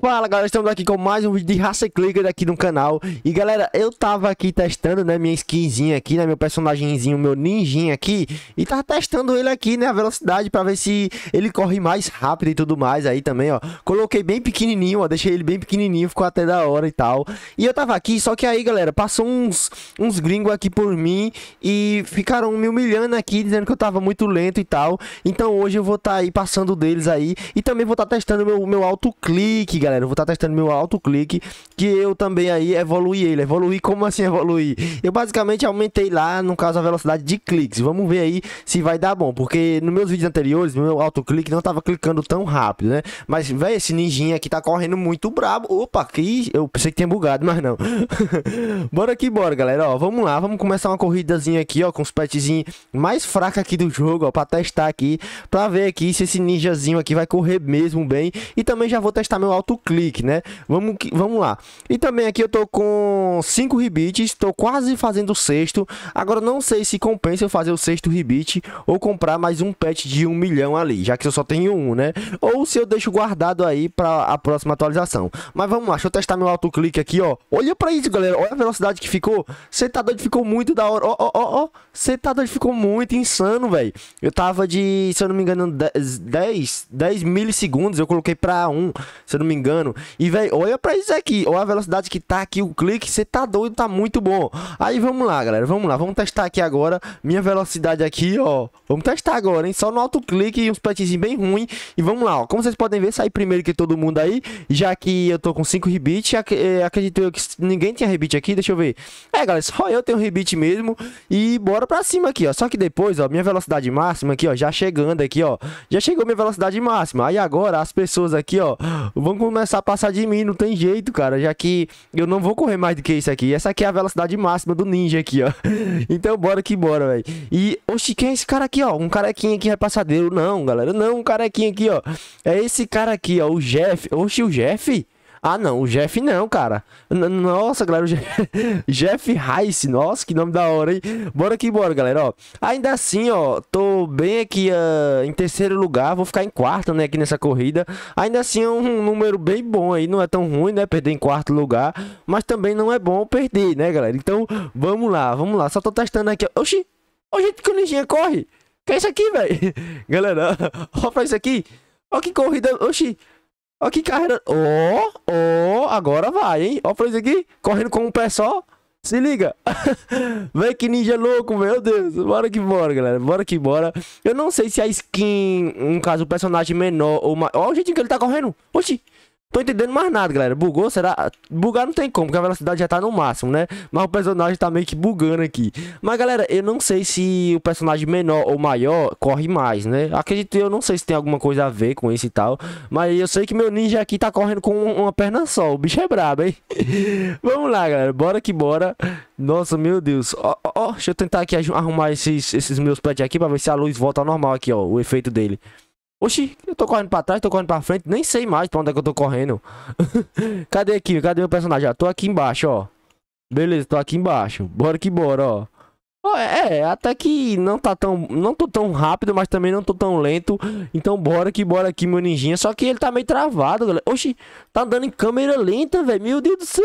Fala galera, estamos aqui com mais um vídeo de raça clicker aqui no canal E galera, eu tava aqui testando né, minha skinzinha aqui, né, meu personagemzinho, meu ninjinha aqui E tava testando ele aqui, né, a velocidade pra ver se ele corre mais rápido e tudo mais aí também, ó Coloquei bem pequenininho, ó, deixei ele bem pequenininho, ficou até da hora e tal E eu tava aqui, só que aí galera, passou uns, uns gringos aqui por mim E ficaram me humilhando aqui, dizendo que eu tava muito lento e tal Então hoje eu vou estar tá aí passando deles aí E também vou estar tá testando meu, meu auto-clique, galera galera. Eu vou estar tá testando meu autoclique, que eu também aí evoluí ele. Evoluí, como assim evoluir? Eu basicamente aumentei lá, no caso, a velocidade de cliques. Vamos ver aí se vai dar bom, porque nos meus vídeos anteriores, meu autoclique não tava clicando tão rápido, né? Mas, velho, esse ninjinha aqui tá correndo muito brabo. Opa, que eu pensei que tinha bugado, mas não. bora aqui, bora, galera. Ó, vamos lá, vamos começar uma corridazinha aqui, ó, com os petzinhos mais fracos aqui do jogo, ó, pra testar aqui, pra ver aqui se esse ninjazinho aqui vai correr mesmo bem. E também já vou testar meu auto clique, né? Vamos, vamos lá. E também aqui eu tô com 5 rebites, estou quase fazendo o sexto. Agora não sei se compensa eu fazer o sexto rebite ou comprar mais um pet de 1 um milhão ali, já que eu só tenho um, né? Ou se eu deixo guardado aí para a próxima atualização. Mas vamos lá, deixa eu testar meu autoclique aqui, ó. Olha para isso, galera. Olha a velocidade que ficou. Você tá doido, ficou muito da hora. Ó, ó, ó, ó. Você tá doido, ficou muito insano, velho. Eu tava de, se eu não me engano, 10, 10 milissegundos. Eu coloquei para 1, um, se eu não me engano engano. E, velho, olha pra isso aqui. Olha a velocidade que tá aqui o clique. Você tá doido, tá muito bom. Aí, vamos lá, galera. Vamos lá. Vamos testar aqui agora. Minha velocidade aqui, ó. Vamos testar agora, hein? Só no alto clique e uns petzinhos bem ruim. E vamos lá, ó. Como vocês podem ver, sai primeiro que todo mundo aí. Já que eu tô com 5 rebites Ac eh, acredito eu que ninguém tinha rebite aqui. Deixa eu ver. É, galera, só eu tenho rebite mesmo. E bora pra cima aqui, ó. Só que depois, ó, minha velocidade máxima aqui, ó. Já chegando aqui, ó. Já chegou minha velocidade máxima. Aí agora as pessoas aqui, ó. Vão começar começar a passar de mim, não tem jeito, cara, já que eu não vou correr mais do que isso aqui. Essa aqui é a velocidade máxima do ninja aqui, ó. Então bora que bora, velho. E, oxi, quem é esse cara aqui, ó? Um carequinha aqui repassadeiro. Não, galera, não, um carequinha aqui, ó. É esse cara aqui, ó, o Jeff. Oxi, o Jeff? Ah, não, o Jeff não, cara. N nossa, galera, o Je Jeff Rice, nossa, que nome da hora, hein? Bora que bora, galera, ó. Ainda assim, ó, tô bem aqui uh, em terceiro lugar, vou ficar em quarto, né, aqui nessa corrida. Ainda assim é um número bem bom aí, não é tão ruim, né, perder em quarto lugar, mas também não é bom perder, né, galera? Então, vamos lá, vamos lá, só tô testando aqui, ó. Oxi, ó, gente, que o Ninjinha corre! Que é isso aqui, velho? Galera, ó pra isso aqui. Ó que corrida, oxi. Olha que carreira. Ó, oh, ó, oh, agora vai, hein? Ó, oh, Franz aqui, correndo com um pé só. Se liga. Vem que ninja louco, meu Deus. Bora que bora, galera. Bora que bora. Eu não sei se a skin, no caso, o personagem menor ou maior. Ó, o jeitinho que ele tá correndo. Oxi. Tô entendendo mais nada, galera. Bugou, será? Bugar não tem como, porque a velocidade já tá no máximo, né? Mas o personagem tá meio que bugando aqui. Mas, galera, eu não sei se o personagem menor ou maior corre mais, né? Acredito, eu não sei se tem alguma coisa a ver com isso e tal. Mas eu sei que meu ninja aqui tá correndo com uma perna só. O bicho é brabo, hein? Vamos lá, galera. Bora que bora. Nossa, meu Deus. Ó, ó, ó. Deixa eu tentar aqui arrumar esses, esses meus pets aqui pra ver se a luz volta ao normal aqui, ó. O efeito dele. Oxi, eu tô correndo pra trás, tô correndo pra frente. Nem sei mais pra onde é que eu tô correndo. Cadê aqui? Cadê meu personagem? Ah, tô aqui embaixo, ó. Beleza, tô aqui embaixo. Bora que bora, ó. É, é, até que não tá tão. Não tô tão rápido, mas também não tô tão lento. Então bora que bora aqui, meu ninjinha. Só que ele tá meio travado, galera. Oxi, tá andando em câmera lenta, velho. Meu Deus do céu.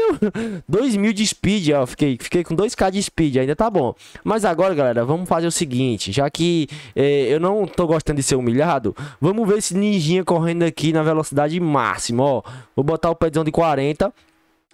2000 de speed, ó. Fiquei, fiquei com 2k de speed, ainda tá bom. Mas agora, galera, vamos fazer o seguinte. Já que é, eu não tô gostando de ser humilhado, vamos ver esse ninjinha correndo aqui na velocidade máxima, ó. Vou botar o pedal de 40.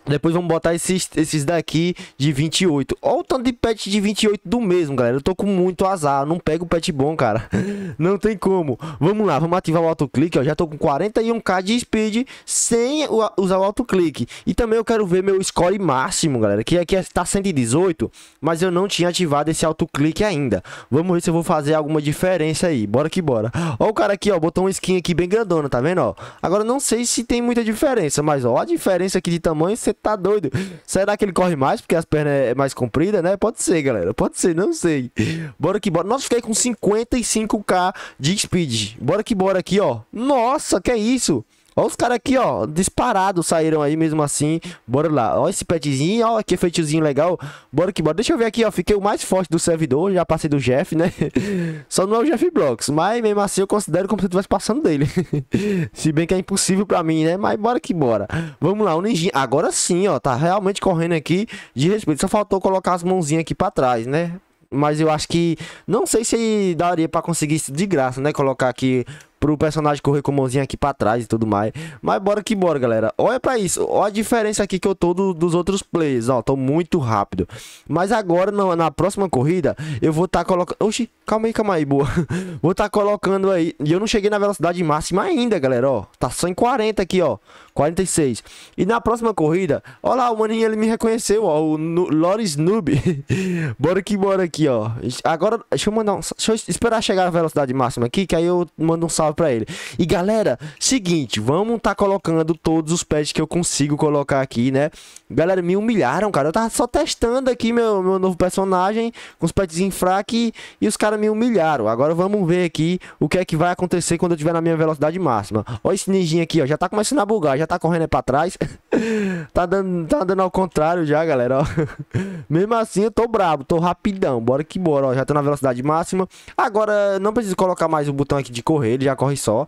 Depois vamos botar esses, esses daqui de 28. Olha o tanto de pet de 28 do mesmo, galera. Eu tô com muito azar. Não pego pet bom, cara. Não tem como. Vamos lá, vamos ativar o auto Ó. Já tô com 41k de speed sem usar o autoclique. E também eu quero ver meu score máximo, galera. Que aqui tá 118, mas eu não tinha ativado esse autoclique ainda. Vamos ver se eu vou fazer alguma diferença aí. Bora que bora. Olha o cara aqui, ó. Botou um skin aqui bem grandona, tá vendo, ó? Agora não sei se tem muita diferença, mas ó a diferença aqui de tamanho você tá doido. Será é que ele corre mais porque as pernas é mais comprida, né? Pode ser, galera. Pode ser, não sei. Bora que bora. Nossa, fiquei com 55k de speed. Bora que bora aqui, ó. Nossa, que é isso? Olha os caras aqui, ó, disparado saíram aí mesmo assim. Bora lá. Ó esse petzinho, ó, que feitiozinho legal. Bora que bora. Deixa eu ver aqui, ó, fiquei o mais forte do servidor, já passei do Jeff, né? Só não é o Jeff Blocks, mas mesmo assim eu considero como se eu estivesse passando dele. se bem que é impossível pra mim, né? Mas bora que bora. Vamos lá, o Ninjinha. Agora sim, ó, tá realmente correndo aqui de respeito. Só faltou colocar as mãozinhas aqui pra trás, né? mas eu acho que não sei se daria para conseguir isso de graça, né? Colocar aqui pro personagem correr com a mãozinha aqui pra trás e tudo mais. Mas bora que bora, galera. Olha pra isso. Olha a diferença aqui que eu tô do, dos outros players, ó. Tô muito rápido. Mas agora, na, na próxima corrida, eu vou tá colocando... Oxi, calma aí, calma aí, boa. vou tá colocando aí... E eu não cheguei na velocidade máxima ainda, galera, ó. Tá só em 40 aqui, ó. 46. E na próxima corrida, olha lá, o maninho, ele me reconheceu, ó. O no, Loris Noob. bora que bora aqui, ó. Agora, deixa eu mandar um... Deixa eu esperar chegar a velocidade máxima aqui, que aí eu mando um salve falava para ele. E galera, seguinte, vamos tá colocando todos os pets que eu consigo colocar aqui, né? Galera, me humilharam, cara. Eu tava só testando aqui meu, meu novo personagem com os pets fracos e, os caras me humilharam. Agora vamos ver aqui o que é que vai acontecer quando eu tiver na minha velocidade máxima. Ó esse ninjinha aqui, ó, já tá começando a bugar, já tá correndo para trás. tá dando tá dando ao contrário já, galera, ó. Mesmo assim eu tô brabo, tô rapidão. Bora que bora, ó, já tô na velocidade máxima. Agora não preciso colocar mais o botão aqui de correr, ele já corre só.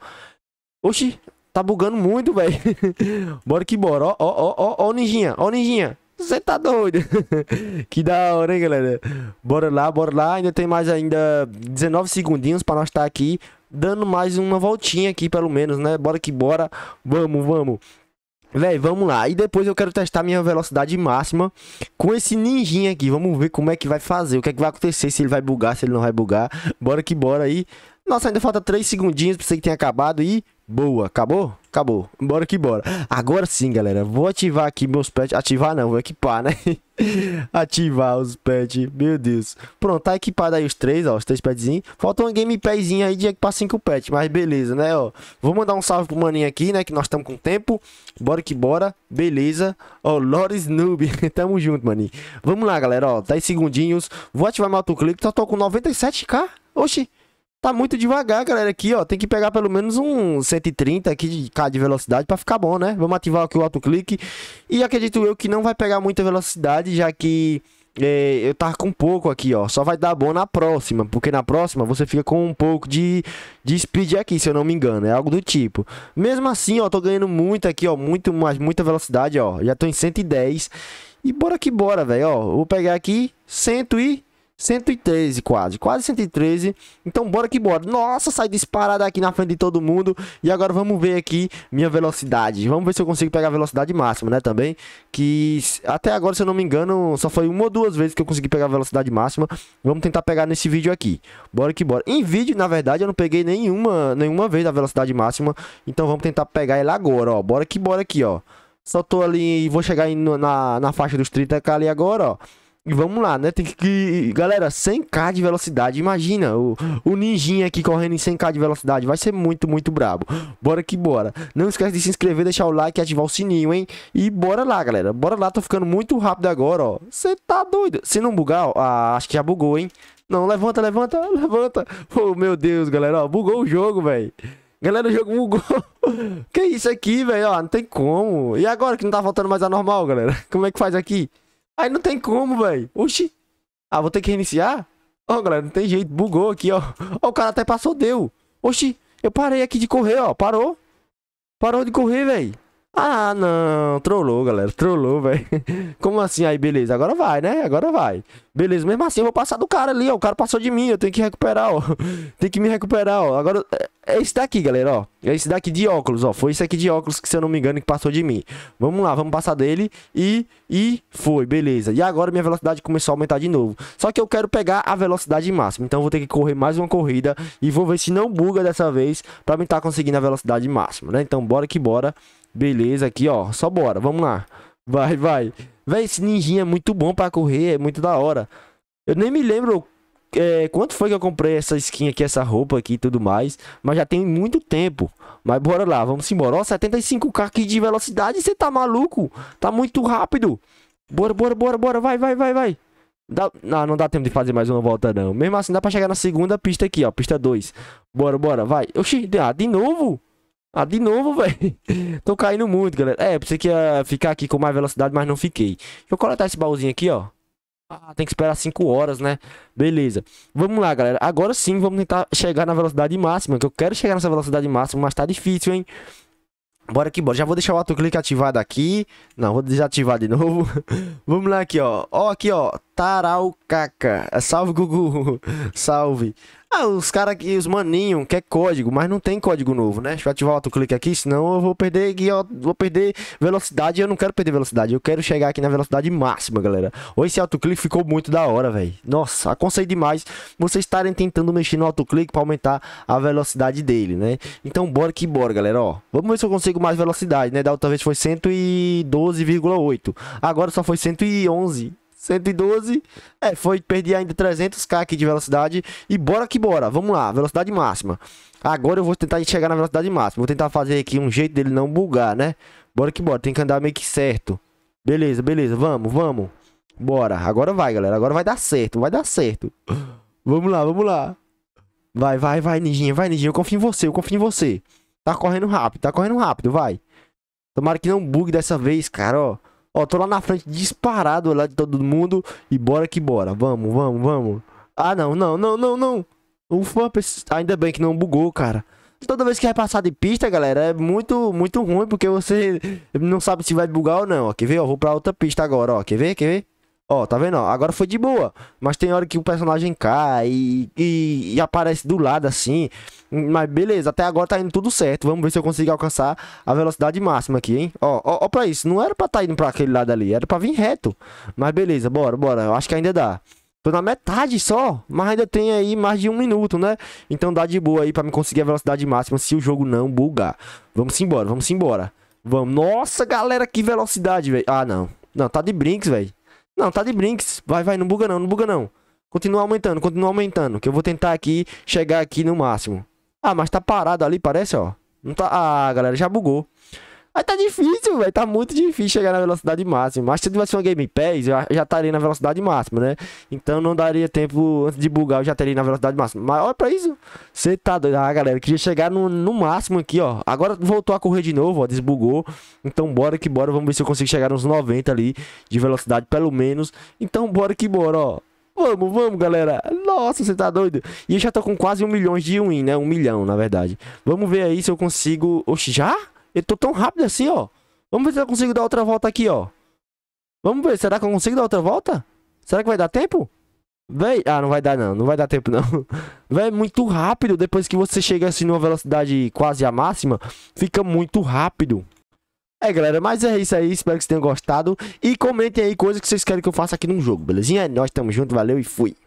Oxi, tá bugando muito, velho. bora que bora. Ó, ó, ó, ó, ó, ninjinha, ó, ninjinha. Você tá doido? que da hora, hein, galera? Bora lá, bora lá. Ainda tem mais ainda 19 segundinhos pra nós estar tá aqui dando mais uma voltinha aqui, pelo menos, né? Bora que bora. Vamos, vamos. Véi, vamos lá. E depois eu quero testar minha velocidade máxima com esse ninjinha aqui. Vamos ver como é que vai fazer, o que é que vai acontecer, se ele vai bugar, se ele não vai bugar. Bora que bora aí. Nossa, ainda falta 3 segundinhos pra você que tenha acabado e... Boa, acabou? Acabou. Bora que bora. Agora sim, galera. Vou ativar aqui meus pets. Ativar não, vou equipar, né? ativar os pets. Meu Deus. Pronto, tá equipado aí os três, ó. Os três petzinhos. Falta uma gameplayzinha aí de equipar cinco pets. Mas beleza, né, ó. Vou mandar um salve pro maninho aqui, né? Que nós estamos com tempo. Bora que bora. Beleza. Ó, Lores Noob. Tamo junto, maninho. Vamos lá, galera, ó. 10 segundinhos. Vou ativar meu autoclique. Só tô com 97k. Oxi. Tá muito devagar, galera, aqui, ó. Tem que pegar pelo menos um 130 aqui de K de velocidade para ficar bom, né? Vamos ativar aqui o autoclique. E acredito eu que não vai pegar muita velocidade, já que é, eu tava com pouco aqui, ó. Só vai dar bom na próxima, porque na próxima você fica com um pouco de, de speed aqui, se eu não me engano. É algo do tipo. Mesmo assim, ó, tô ganhando muito aqui, ó. Muito, mais, muita velocidade, ó. Já tô em 110. E bora que bora, velho, ó. Vou pegar aqui 100 e... 113 quase, quase 113. Então bora que bora. Nossa, sai disparada aqui na frente de todo mundo. E agora vamos ver aqui minha velocidade. Vamos ver se eu consigo pegar a velocidade máxima, né, também. Que até agora, se eu não me engano, só foi uma ou duas vezes que eu consegui pegar a velocidade máxima. Vamos tentar pegar nesse vídeo aqui. Bora que bora. Em vídeo, na verdade, eu não peguei nenhuma, nenhuma vez a velocidade máxima. Então vamos tentar pegar ela agora, ó. Bora que bora aqui, ó. Só tô ali e vou chegar na, na faixa dos 30k ali agora, ó. E vamos lá, né? Tem que. Galera, 100k de velocidade. Imagina o, o ninjinha aqui correndo em 100k de velocidade. Vai ser muito, muito brabo. Bora que bora. Não esquece de se inscrever, deixar o like e ativar o sininho, hein? E bora lá, galera. Bora lá. Tô ficando muito rápido agora, ó. Você tá doido? Se não bugar, ó, ah, acho que já bugou, hein? Não, levanta, levanta, levanta. Oh, meu Deus, galera. Ó, bugou o jogo, velho. Galera, o jogo bugou. que isso aqui, velho? ó Não tem como. E agora que não tá voltando mais a normal, galera? Como é que faz aqui? Aí não tem como, velho. Oxi. Ah, vou ter que reiniciar? Ó, oh, galera, não tem jeito. Bugou aqui, ó. Ó, o cara até passou, deu. Oxi, eu parei aqui de correr, ó. Parou. Parou de correr, velho. Ah, não, trollou, galera, trollou, velho. Como assim? Aí, beleza, agora vai, né? Agora vai. Beleza, mesmo assim eu vou passar do cara ali, ó. O cara passou de mim, eu tenho que recuperar, ó. Tem que me recuperar, ó. Agora, é, é esse daqui, galera, ó. É esse daqui de óculos, ó. Foi esse aqui de óculos que, se eu não me engano, que passou de mim. Vamos lá, vamos passar dele e... E foi, beleza. E agora minha velocidade começou a aumentar de novo. Só que eu quero pegar a velocidade máxima. Então, vou ter que correr mais uma corrida e vou ver se não buga dessa vez pra mim estar tá conseguindo a velocidade máxima, né? Então, bora que bora. Beleza, aqui, ó. Só bora, vamos lá. Vai, vai. Véi, esse ninjinha é muito bom pra correr, é muito da hora. Eu nem me lembro é, quanto foi que eu comprei essa skin aqui, essa roupa aqui e tudo mais. Mas já tem muito tempo. Mas bora lá, vamos embora. Ó, 75k aqui de velocidade, você tá maluco? Tá muito rápido. Bora, bora, bora, bora, vai, vai, vai, vai. Dá... Não, ah, não dá tempo de fazer mais uma volta não. Mesmo assim, dá pra chegar na segunda pista aqui, ó, pista 2. Bora, bora, vai. Oxi, ah, de novo? Ah, de novo, velho. Tô caindo muito, galera. É, pensei que ia ficar aqui com mais velocidade, mas não fiquei. Deixa eu coletar esse baúzinho aqui, ó. Ah, tem que esperar 5 horas, né? Beleza. Vamos lá, galera. Agora sim, vamos tentar chegar na velocidade máxima. Que eu quero chegar nessa velocidade máxima, mas tá difícil, hein? Bora aqui, bora. Já vou deixar o clique ativado aqui. Não, vou desativar de novo. Vamos lá aqui, ó. Ó, aqui, ó. Taraucaca. Salve, Gugu. Salve. Ah, os caras aqui, os maninhos, quer código, mas não tem código novo, né? Deixa eu ativar o autoclique aqui, senão eu vou perder eu vou perder velocidade. Eu não quero perder velocidade, eu quero chegar aqui na velocidade máxima, galera. Ou esse autoclique ficou muito da hora, velho. Nossa, aconselho demais vocês estarem tentando mexer no autoclique para aumentar a velocidade dele, né? Então bora que bora, galera, ó. Vamos ver se eu consigo mais velocidade, né? Da outra vez foi 112,8. Agora só foi 111. 112. É, foi perder ainda 300k aqui de velocidade. E bora que bora. Vamos lá, velocidade máxima. Agora eu vou tentar chegar na velocidade máxima. Vou tentar fazer aqui um jeito dele não bugar, né? Bora que bora. Tem que andar meio que certo. Beleza, beleza. Vamos, vamos. Bora. Agora vai, galera. Agora vai dar certo. Vai dar certo. Vamos lá, vamos lá. Vai, vai, vai, Ninjinha. Vai, Ninjinha. Eu confio em você. Eu confio em você. Tá correndo rápido. Tá correndo rápido. Vai. Tomara que não bugue dessa vez, cara, ó. Ó, tô lá na frente disparado lá de todo mundo. E bora que bora. Vamos, vamos, vamos. Ah, não, não, não, não, não. Ufa, ainda bem que não bugou, cara. Toda vez que vai é passar de pista, galera, é muito, muito ruim, porque você não sabe se vai bugar ou não. Ó, quer ver? Ó, vou pra outra pista agora, ó. Quer ver? Quer ver? Ó, tá vendo? Agora foi de boa. Mas tem hora que o personagem cai e, e, e, aparece do lado assim. Mas beleza, até agora tá indo tudo certo. Vamos ver se eu consigo alcançar a velocidade máxima aqui, hein? Ó, ó, ó pra isso. Não era pra tá indo pra aquele lado ali. Era pra vir reto. Mas beleza, bora, bora. Eu acho que ainda dá. Tô na metade só, mas ainda tem aí mais de um minuto, né? Então dá de boa aí pra me conseguir a velocidade máxima se o jogo não bugar. Vamos embora, vamos embora. Vamos. Nossa, galera, que velocidade, velho. Ah, não. Não, tá de brinks, velho. Não, tá de brinks. Vai, vai, não buga não, não buga não. Continua aumentando, continua aumentando. Que eu vou tentar aqui chegar aqui no máximo. Ah, mas tá parado ali, parece, ó. Não tá... Ah, galera, já bugou. Mas tá difícil, velho. Tá muito difícil chegar na velocidade máxima. Mas se tivesse uma Game Pass, eu já estaria na velocidade máxima, né? Então não daria tempo antes de bugar, eu já estaria na velocidade máxima. Mas olha pra isso. Você tá doido. Ah, galera, queria chegar no, no máximo aqui, ó. Agora voltou a correr de novo, ó. Desbugou. Então bora que bora. Vamos ver se eu consigo chegar nos 90 ali de velocidade, pelo menos. Então bora que bora, ó. Vamos, vamos, galera. Nossa, você tá doido. E eu já tô com quase um milhão de win, né? Um milhão, na verdade. Vamos ver aí se eu consigo... Oxi, já? Eu tô tão rápido assim, ó. Vamos ver se eu consigo dar outra volta aqui, ó. Vamos ver, será que eu consigo dar outra volta? Será que vai dar tempo? Véi, ah, não vai dar não, não vai dar tempo não. Véi, é muito rápido, depois que você chega assim numa velocidade quase a máxima, fica muito rápido. É, galera, mas é isso aí, espero que vocês tenham gostado. E comentem aí coisas que vocês querem que eu faça aqui num jogo, belezinha? É Nós tamo junto, valeu e fui.